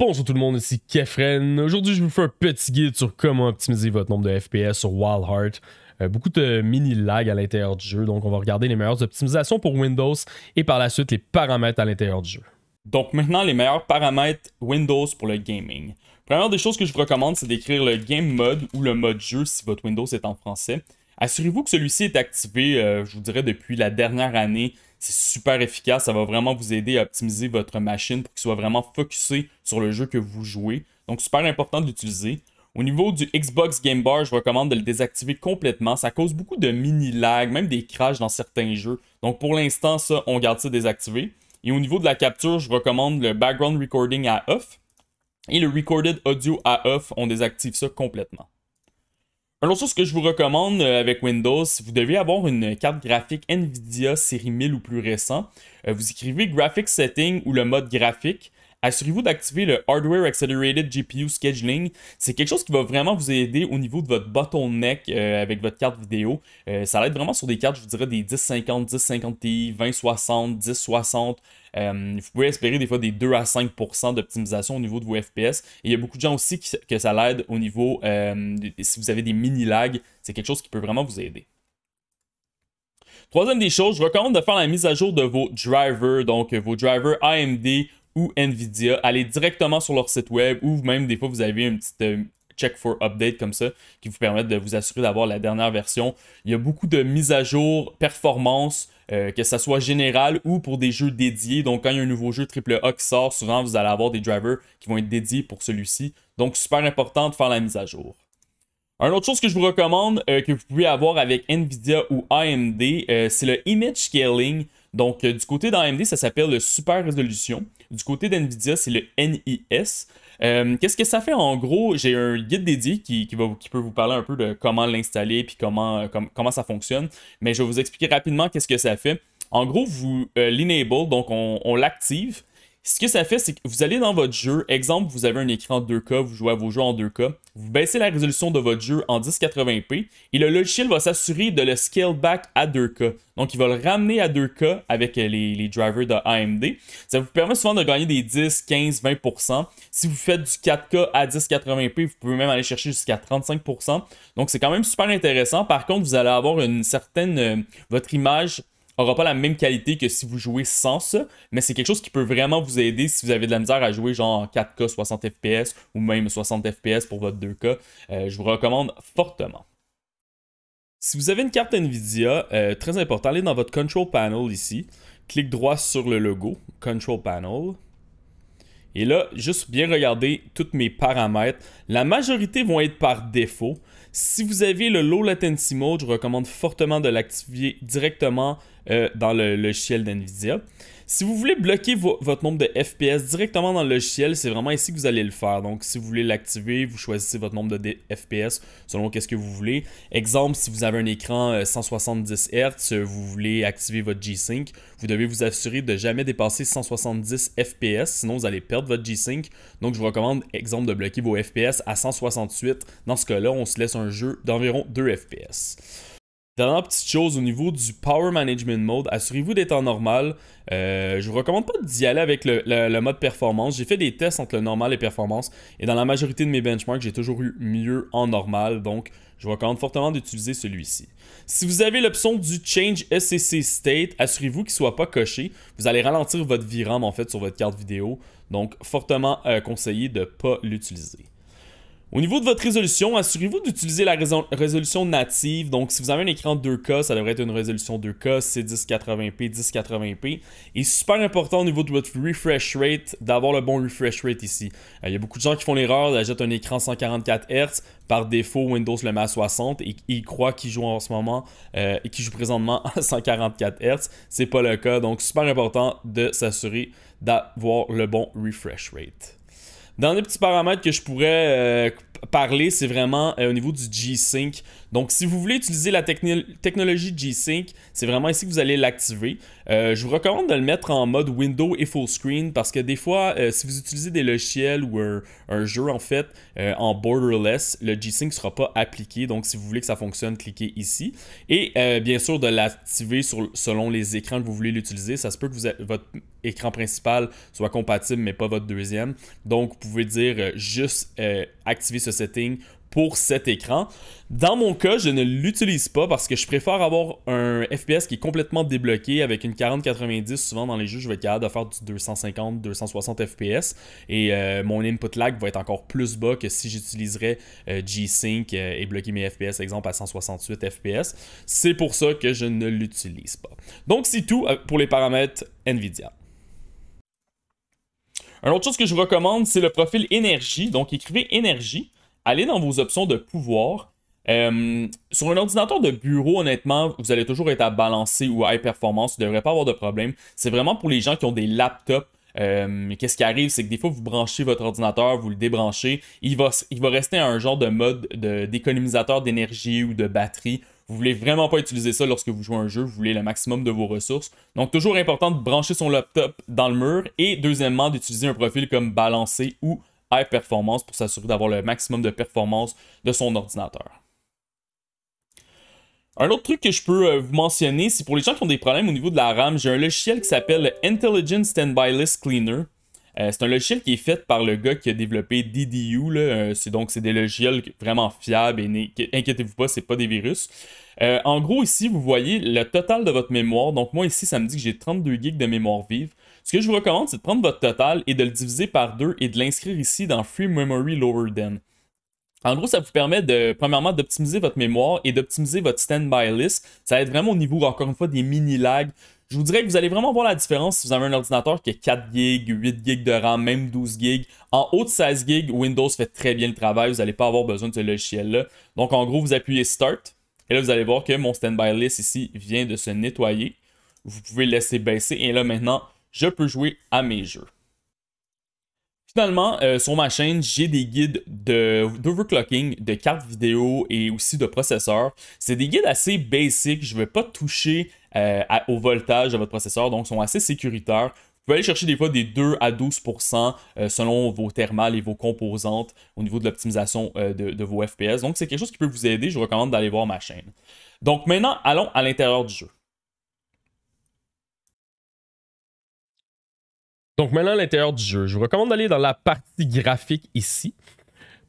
Bonjour tout le monde, ici Kefren. Aujourd'hui, je vous fais un petit guide sur comment optimiser votre nombre de FPS sur Wild Heart. Euh, beaucoup de mini-lag à l'intérieur du jeu, donc on va regarder les meilleures optimisations pour Windows et par la suite les paramètres à l'intérieur du jeu. Donc maintenant, les meilleurs paramètres Windows pour le gaming. Première des choses que je vous recommande, c'est d'écrire le Game Mode ou le mode jeu si votre Windows est en français. Assurez-vous que celui-ci est activé, euh, je vous dirais, depuis la dernière année c'est super efficace. Ça va vraiment vous aider à optimiser votre machine pour qu'il soit vraiment focusé sur le jeu que vous jouez. Donc, super important de l'utiliser. Au niveau du Xbox Game Bar, je recommande de le désactiver complètement. Ça cause beaucoup de mini-lag, même des crashs dans certains jeux. Donc, pour l'instant, ça, on garde ça désactivé. Et au niveau de la capture, je recommande le background recording à off et le recorded audio à off. On désactive ça complètement. Alors autre que je vous recommande euh, avec Windows, vous devez avoir une carte graphique NVIDIA série 1000 ou plus récent, euh, vous écrivez Graphics Setting ou le mode graphique assurez-vous d'activer le Hardware Accelerated GPU Scheduling. C'est quelque chose qui va vraiment vous aider au niveau de votre bottleneck euh, avec votre carte vidéo. Euh, ça l'aide vraiment sur des cartes, je vous dirais, des 1050, 1050 Ti, 2060, 1060. Euh, vous pouvez espérer des fois des 2 à 5 d'optimisation au niveau de vos FPS. Et il y a beaucoup de gens aussi que ça l'aide au niveau, si vous avez des mini-lags, c'est quelque chose qui peut vraiment vous aider. Troisième des choses, je recommande de faire la mise à jour de vos drivers, donc vos drivers AMD ou Nvidia, allez directement sur leur site web ou même des fois vous avez une petite euh, check for update comme ça qui vous permet de vous assurer d'avoir la dernière version. Il y a beaucoup de mises à jour, performances, euh, que ce soit général ou pour des jeux dédiés. Donc, quand il y a un nouveau jeu AAA qui sort, souvent vous allez avoir des drivers qui vont être dédiés pour celui-ci. Donc, super important de faire la mise à jour. un autre chose que je vous recommande euh, que vous pouvez avoir avec Nvidia ou AMD, c'est le image scaling. Donc, du côté d'AMD, ça s'appelle le super résolution. Du côté d'NVIDIA, c'est le NIS. Euh, qu'est-ce que ça fait en gros J'ai un guide dédié qui, qui, peut vous parler un peu de comment l'installer et comment, euh, comment ça fonctionne. Mais je vais vous expliquer rapidement qu'est-ce que ça fait. En gros, vous euh, l'enable, donc on l'active. Ce que ça fait, c'est que vous allez dans votre jeu, exemple, vous avez un écran 2K, vous jouez à vos jeux en 2K, vous baissez la résolution de votre jeu en 1080p et le logiciel va s'assurer de le scale back à 2K. Donc, il va le ramener à 2K avec euh, les, drivers de AMD. Ça vous permet souvent de gagner des 10, 15, 20%. Si vous faites du 4K à 1080p, vous pouvez même aller chercher jusqu'à 35%. Donc, c'est quand même super intéressant. Par contre, vous allez avoir une certaine... Euh, votre image aura pas la même qualité que si vous jouez sans ça, mais c'est quelque chose qui peut vraiment vous aider si vous avez de la misère à jouer genre 4K 60 FPS ou même 60 FPS pour votre 2K. Euh, je vous recommande fortement. Si vous avez une carte Nvidia, euh, très important, allez dans votre Control Panel ici, clique droit sur le logo, Control Panel. Et là, juste bien regarder tous mes paramètres. La majorité vont être par défaut. Si vous avez le Low Latency Mode, je recommande fortement de l'activer directement euh, dans le logiciel d'NVIDIA. Si vous voulez bloquer votre nombre de FPS directement dans le logiciel, c'est vraiment ici que vous allez le faire. Donc, si vous voulez l'activer, vous choisissez votre nombre de FPS selon qu'est-ce que vous voulez. Exemple, si vous avez un écran 170 euh, Hz, euh, vous voulez activer votre G-Sync, vous devez vous assurer de jamais dépasser 170 FPS, sinon vous allez perdre votre G-Sync. Donc, je vous recommande, exemple, de bloquer vos FPS à 168. Dans ce cas-là, on se laisse un jeu d'environ 2 FPS. Dernière petite chose au niveau du Power Management Mode, assurez-vous d'être en normal. Euh, je vous recommande pas d'y aller avec le, mode performance. J'ai fait des tests entre le normal et performance et dans la majorité de mes benchmarks, j'ai toujours eu mieux en normal. Donc, je vous recommande fortement d'utiliser celui-ci. Si vous avez l'option du Change SCC State, assurez-vous qu'il ne soit pas coché. Vous allez ralentir votre VRAM en fait sur votre carte vidéo. Donc, fortement euh, conseillé de ne pas l'utiliser. Au niveau de votre résolution, assurez-vous d'utiliser la résolution native. Donc, si vous avez un écran 2K, ça devrait être une résolution 2K, c'est 1080p, 1080p. Et super important au niveau de votre refresh rate, d'avoir le bon refresh rate ici. Euh, il y a beaucoup de gens qui font l'erreur, achètent un écran 144 Hz. Par défaut, Windows le met à 60 et ils croient qu'ils jouent en ce moment euh, et qu'ils jouent présentement à 144 Hz. C'est pas le cas. Donc, super important de s'assurer d'avoir le bon refresh rate. Dans les petits paramètres que je pourrais euh, parler, c'est vraiment euh, au niveau du G-Sync. Donc, si vous voulez utiliser la technologie G-Sync, c'est vraiment ici que vous allez l'activer. Euh, je vous recommande de le mettre en mode window et full screen parce que des fois, euh, si vous utilisez des logiciels ou un, jeu en fait euh, en borderless, le G-Sync ne sera pas appliqué. Donc, si vous voulez que ça fonctionne, cliquez ici. Et bien sûr, de l'activer selon les écrans que vous voulez l'utiliser. Ça se peut que votre écran principal soit compatible, mais pas votre deuxième. Donc, vous pouvez dire juste activer ce setting pour cet écran. Dans mon cas, je ne l'utilise pas parce que je préfère avoir un FPS qui est complètement débloqué avec une 40-90. Souvent dans les jeux, je vais être capable de faire du 250-260 FPS et euh, mon input lag va être encore plus bas que si j'utiliserais euh, G-Sync euh, et bloquer mes FPS, exemple à 168 FPS. C'est pour ça que je ne l'utilise pas. Donc c'est tout pour les paramètres NVIDIA. Un autre chose que je vous recommande, c'est le profil énergie. Donc écrivez énergie allez dans vos options de pouvoir. Euh, sur un ordinateur de bureau, honnêtement, vous allez toujours être à balancer ou à high performance. Vous ne devrez pas avoir de problème. C'est vraiment pour les gens qui ont des laptops. Euh, qu'est-ce qui arrive, c'est que des fois, vous branchez votre ordinateur, vous le débranchez. Il va, il va rester un genre de mode d'économisateur d'énergie ou de batterie. Vous voulez vraiment pas utiliser ça lorsque vous jouez un jeu, vous voulez le maximum de vos ressources. Donc toujours important de brancher son laptop dans le mur et deuxièmement d'utiliser un profil comme balancer ou Performance pour s'assurer d'avoir le maximum de performance de son ordinateur. Un autre truc que je peux euh, vous mentionner, c'est pour les gens qui ont des problèmes au niveau de la RAM, j'ai un logiciel qui s'appelle Intelligent Standby List Cleaner. Euh, c'est un logiciel qui est fait par le gars qui a développé DDU. Euh, c'est donc c'est des logiciels vraiment fiables et inquiétez-vous pas, c'est pas des virus. en gros, ici, vous voyez le total de votre mémoire. Donc moi ici, ça me dit que j'ai 32 gigs de mémoire vive. Ce que je vous recommande, c'est de prendre votre total et de le diviser par deux et de l'inscrire ici dans Free Memory Lower Than. En gros, ça vous permet de, premièrement, d'optimiser votre mémoire et d'optimiser votre standby list. Ça aide vraiment au niveau, encore une fois, des mini-lags. Je vous dirais que vous allez vraiment voir la différence si vous avez un ordinateur qui a 4 GB, 8 GB de RAM, même 12 gigs. En haut de 16 gigs, Windows fait très bien le travail. Vous n'allez pas avoir besoin de ce logiciel-là. Donc, en gros, vous appuyez Start. Et là, vous allez voir que mon standby list ici vient de se nettoyer. Vous pouvez laisser baisser. Et là, maintenant, je peux jouer à mes jeux. Finalement, euh, sur ma chaîne, j'ai des guides d'overclocking, de, cartes vidéo et aussi de processeurs. C'est des guides assez basiques. Je ne vais pas toucher euh, au voltage de votre processeur, donc ils sont assez sécuritaires. Vous pouvez aller chercher des fois des 2 à 12 euh, selon vos thermales et vos composantes au niveau de l'optimisation de, de, vos FPS. Donc, c'est quelque chose qui peut vous aider. Je vous recommande d'aller voir ma chaîne. Donc, maintenant, allons à l'intérieur du jeu. Donc maintenant, l'intérieur du jeu, je vous recommande d'aller dans la partie graphique ici.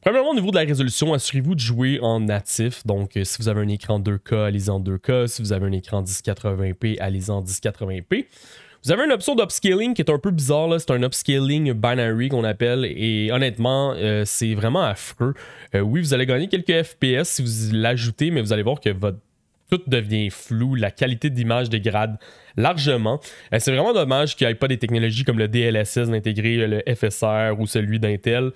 Premièrement, au niveau de la résolution, assurez-vous de jouer en natif. Donc, euh, si vous avez un écran 2K, allez en 2K. Si vous avez un écran 1080p, allez en 1080p. Vous avez une option d'upscaling qui est un peu bizarre. C'est un upscaling binary qu'on appelle. Et honnêtement, euh, c'est vraiment affreux. Euh, oui, vous allez gagner quelques FPS si vous l'ajoutez, mais vous allez voir que votre tout devient flou, la qualité d'image dégrade largement. Euh, c'est vraiment dommage qu'il n'y ait pas des technologies comme le DLSS d'intégrer euh, le FSR ou celui d'Intel.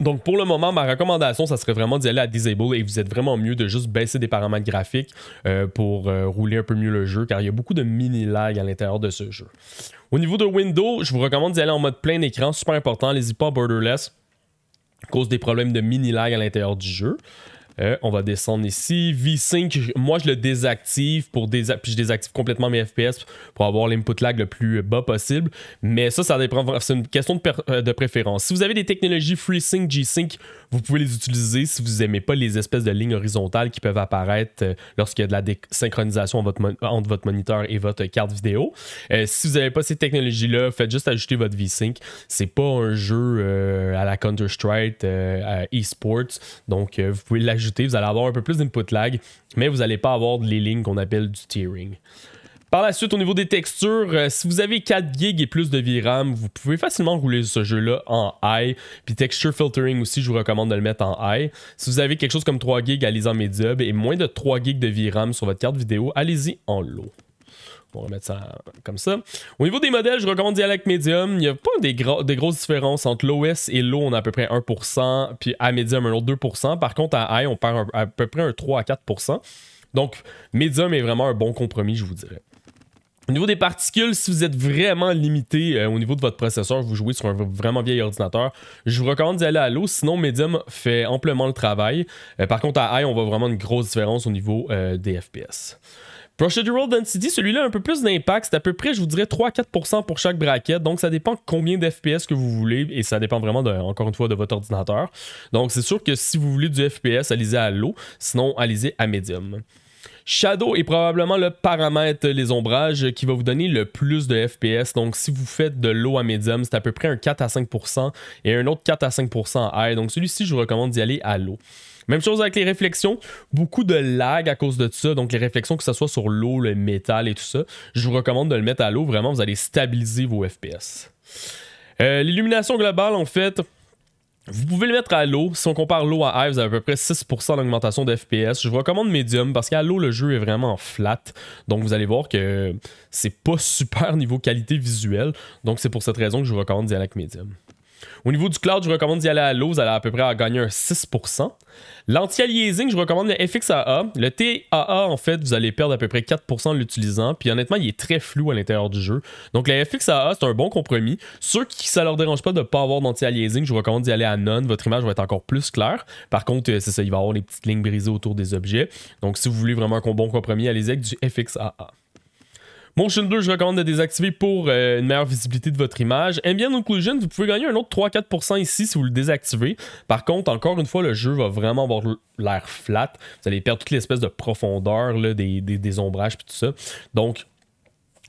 Donc pour le moment, ma recommandation, ça serait vraiment d'y aller à Disable et vous êtes vraiment mieux de juste baisser des paramètres graphiques euh, pour rouler un peu mieux le jeu car il y a beaucoup de mini-lag à l'intérieur de ce jeu. Au niveau de Windows, je vous recommande d'y aller en mode plein écran, super important, n'hésitez pas borderless cause des problèmes de mini-lag à l'intérieur du jeu. Euh, on va descendre ici. V-Sync, moi je le désactive pour puis je désactive complètement mes FPS pour avoir l'input lag le plus bas possible. Mais ça, ça dépend. C'est une question de, euh, préférence. Si vous avez des technologies FreeSync, G-Sync, vous pouvez les utiliser si vous n'aimez pas les espèces de lignes horizontales qui peuvent apparaître euh, lorsqu'il y a de la synchronisation entre votre, moniteur et votre carte vidéo. si vous n'avez pas ces technologies-là, faites juste ajouter votre V-Sync. C'est pas un jeu à la Counter-Strike, à eSports. Donc vous pouvez l'ajouter vous allez avoir un peu plus d'input lag, mais vous n'allez pas avoir les lignes qu'on appelle du tearing. Par la suite, au niveau des textures, euh, si vous avez 4 gigs et plus de VRAM, vous pouvez facilement rouler ce jeu-là en high. Puis texture filtering aussi, je vous recommande de le mettre en high. Si vous avez quelque chose comme 3 gigs, allez-y en médium et moins de 3 gigs de VRAM sur votre carte vidéo, allez-y en low on va mettre ça comme ça. Au niveau des modèles, je recommande Dialect Medium. Il n'y a pas des, grosses différences entre l'OS et l'eau, on a à peu près 1%, puis à Medium, un autre 2%. Par contre, à High, on perd à peu près un 3 à 4%. Donc, Medium est vraiment un bon compromis, je vous dirais. Au niveau des particules, si vous êtes vraiment limité euh, au niveau de votre processeur, vous jouez sur un vraiment vieil ordinateur, je vous recommande d'y aller à l'eau, sinon Medium fait amplement le travail. Euh, par contre, à High, on voit vraiment une grosse différence au niveau euh, des FPS. Procedural Density, celui-là, a un peu plus d'impact. C'est à peu près, je vous dirais, 3-4% pour chaque braquette. Donc, ça dépend combien d'FPS que vous voulez. Et ça dépend vraiment, encore une fois, de votre ordinateur. Donc, c'est sûr que si vous voulez du FPS, allez-y à l'eau Sinon, allez-y à medium. Shadow est probablement le paramètre les ombrages qui va vous donner le plus de FPS. Donc si vous faites de l'eau à medium, c'est à peu près un 4 à 5% et un autre 4 à 5% à high. Donc celui-ci, je vous recommande d'y aller à l'eau. Même chose avec les réflexions, beaucoup de lag à cause de ça, donc les réflexions, que ce soit sur l'eau, le métal et tout ça, je vous recommande de le mettre à l'eau, vraiment, vous allez stabiliser vos FPS. Euh, l'illumination globale, en fait, vous pouvez le mettre à l'eau. Si on compare l'eau à Hive, vous avez à peu près 6% d'augmentation de FPS. Je vous recommande Medium parce qu'à l'eau, le jeu est vraiment flat. Donc vous allez voir que c'est pas super niveau qualité visuelle. Donc c'est pour cette raison que je vous recommande Dialect Medium. Au niveau du cloud, je recommande d'y aller à l'eau, vous allez à peu près à gagner un 6%. L'anti-aliasing, je recommande le FXAA. Le TAA, en fait, vous allez perdre à peu près 4% en l'utilisant. Puis honnêtement, il est très flou à l'intérieur du jeu. Donc le FXAA, c'est un bon compromis. Ceux qui ça leur dérange pas de ne pas avoir d'anti-aliasing, je recommande d'y aller à none. Votre image va être encore plus claire. Par contre, euh, c'est ça, il va y avoir les petites lignes brisées autour des objets. Donc si vous voulez vraiment un bon compromis, allez-y avec du FXAA. Motion 2, je recommande de désactiver pour euh, une meilleure visibilité de votre image. Ambient Occlusion, vous pouvez gagner un autre 3-4% ici si vous le désactivez. Par contre, encore une fois, le jeu va vraiment avoir l'air flat. Vous allez perdre toute l'espèce de profondeur des, des ombrages et tout ça. Donc,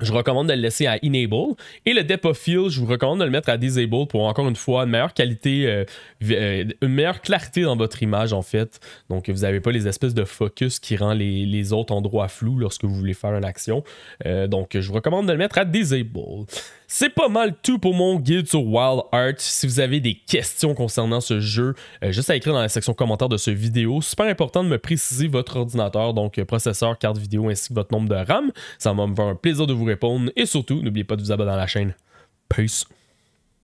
je recommande de le laisser à Enable. Et le Depth of Field, je vous recommande de le mettre à Disable pour encore une fois une meilleure qualité, euh, euh, une meilleure clarté dans votre image en fait. Donc vous n'avez pas les espèces de focus qui rend les, autres endroits flous lorsque vous voulez faire une action. Euh, donc je vous recommande de le mettre à Disable. C'est pas mal tout pour mon guide sur Wild Art. Si vous avez des questions concernant ce jeu, juste à écrire dans la section commentaire de ce vidéo. Super important de me préciser votre ordinateur, donc processeur, carte vidéo ainsi que votre nombre de RAM. Ça va me un plaisir de vous répondre. Et surtout, n'oubliez pas de vous abonner à la chaîne. Peace.